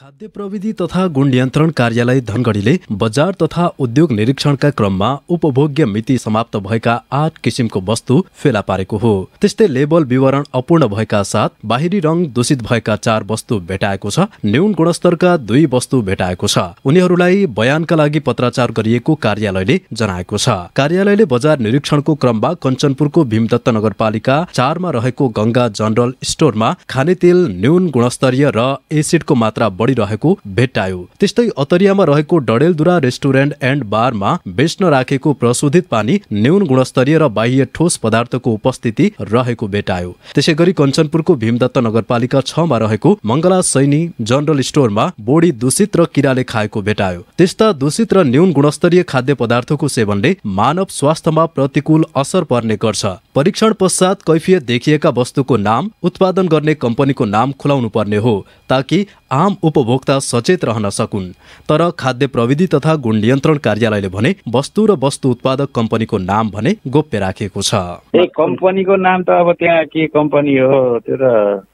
खाद्य प्रविधि तथा गुणनियन्त्रण कार्यालय धनगढीले बजार तथा उद्योग निरीक्षणका क्रममा उपभोग्य मिति समाप्त भएका आठ किसिमको वस्तु फेला पारेको हो त्यस्तै लेबल विवरण अपूर्ण भएका साथ बाहिरी रङ दूषित भएका चार वस्तु भेटाएको छ न्यून गुणस्तरका दुई वस्तु भेटाएको छ उनीहरूलाई बयानका लागि पत्राचार गरिएको कार्यालयले जनाएको छ कार्यालयले बजार निरीक्षणको क्रममा कञ्चनपुरको भीमदत्त नगरपालिका चारमा रहेको गङ्गा जनरल स्टोरमा खानेतेल न्यून गुणस्तरीय र एसिडको मात्रा बढी बढिरहेको भेट्टायो त्यस्तै अतरियामा रहेको डडेलदुरा रेस्टुरेन्ट एन्ड बारमा बेच्न राखेको प्रशोधित पानी न्यून गुणस्तरीय र बाह्य ठोस पदार्थको उपस्थिति रहेको भेटायो त्यसै गरी कञ्चनपुरको भीमदत्त नगरपालिका छमा रहेको मङ्गला सैनी जनरल स्टोरमा बोडी दूषित र किराले खाएको भेटायो त्यस्ता दूषित र न्यून गुणस्तरीय खाद्य पदार्थको सेवनले मानव स्वास्थ्यमा प्रतिकूल असर पर्ने गर्छ परीक्षण पश्चात कैफियत देखिएका वस्तुको नाम उत्पादन गर्ने कम्पनीको नाम खुलाउनु पर्ने हो ताकि आम उप उपभोक्ता सचेत रहन सकुन् तर खाद्य प्रविधि तथा गुण नियन्त्रण कार्यालयले भने वस्तु र वस्तु उत्पादक कम्पनीको नाम भने गोप्य राखेको छ कम्पनीको नाम त अब त्यहाँ के कम्पनी हो त्यो त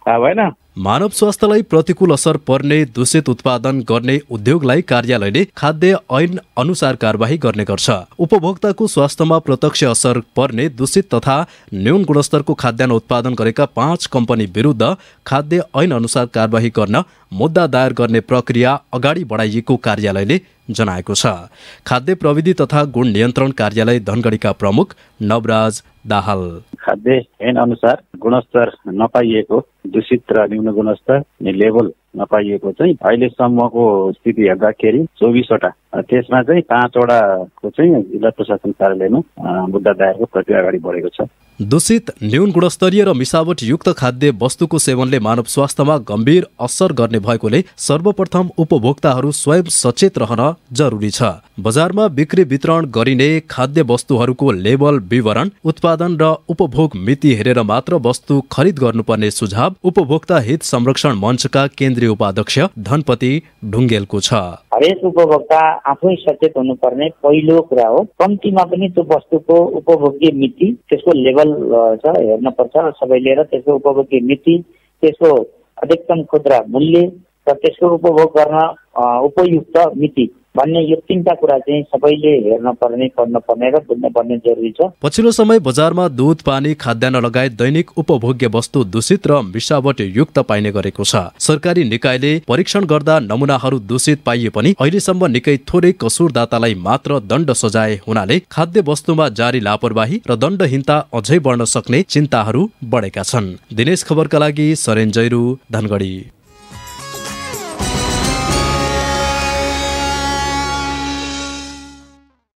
थाहा भएन मानव स्वास्थ्यलाई प्रतिकूल असर पर्ने दूषित उत्पादन गर्ने उद्योगलाई कार्यालयले खाद्य ऐन अनुसार कारवाही गर्ने गर्छ उपभोक्ताको स्वास्थ्यमा प्रत्यक्ष असर पर्ने दूषित तथा न्यून गुणस्तरको खाद्यान्न उत्पादन गरेका पाँच कम्पनी विरुद्ध खाद्य ऐन अनुसार कारवाही गर्न मुद्दा दायर गर्ने प्रक्रिया अगाडि बढाइएको कार्यालयले जनाएको छ खाद्य प्रविधि तथा गुण नियन्त्रण कार्यालय धनगढीका प्रमुख नवराज दाहाल खाद्य ऐन अनुसार गुणस्तर नपाइएको दूषित र न्यून गुणस्तर लेभल नपाइएको चाहिँ अहिलेसम्मको स्थिति हेर्दाखेरि चौबिसवटा त्यसमा चाहिँ पाँचवटाको चाहिँ जिल्ला प्रशासन कार्यालयमा मुद्दा दायरको प्रक्रिया अगाडि बढेको छ दूषित न्यून गुणस्तरीय र युक्त खाद्य वस्तुको सेवनले मानव स्वास्थ्यमा गम्भीर असर गर्ने भएकोले सर्वप्रथम उपभोक्ताहरू स्वयं सचेत रहन जरुरी छ बजारमा बिक्री वितरण गरिने खाद्य वस्तुहरूको लेबल विवरण उत्पादन र उपभोग मिति हेरेर मात्र वस्तु खरिद गर्नुपर्ने सुझाव उपभोक्ता हित संरक्षण मञ्चका केन्द्रीय कार्यकारी उपाध्यक्ष धनपति ढुङ्गेलको छ हरेक उपभोक्ता आफै सचेत हुनुपर्ने पहिलो कुरा हो कम्तीमा पनि त्यो वस्तुको उपभोग्य मिति त्यसको लेभल छ हेर्न पर्छ सबैले र त्यसको उपभोग्य मिति त्यसको अधिकतम खुद्रा मूल्य र त्यसको उपभोग गर्न उपयुक्त मिति भन्ने यो तिनवटा कुरा चाहिँ सबैले हेर्न पर्ने पर्ने र बुझ्न पर्ने जरुरी छ पछिल्लो समय बजारमा दुध पानी खाद्यान्न लगायत दैनिक उपभोग्य वस्तु दूषित र मिसावट युक्त पाइने गरेको छ सरकारी निकायले परीक्षण गर्दा नमुनाहरू दूषित पाइए पनि अहिलेसम्म निकै थोरै कसुरदातालाई मात्र दण्ड सजाए हुनाले खाद्य वस्तुमा जारी लापरवाही र दण्डहीनता अझै बढ्न सक्ने चिन्ताहरू बढेका छन् दिनेश खबरका लागि सरेन धनगढी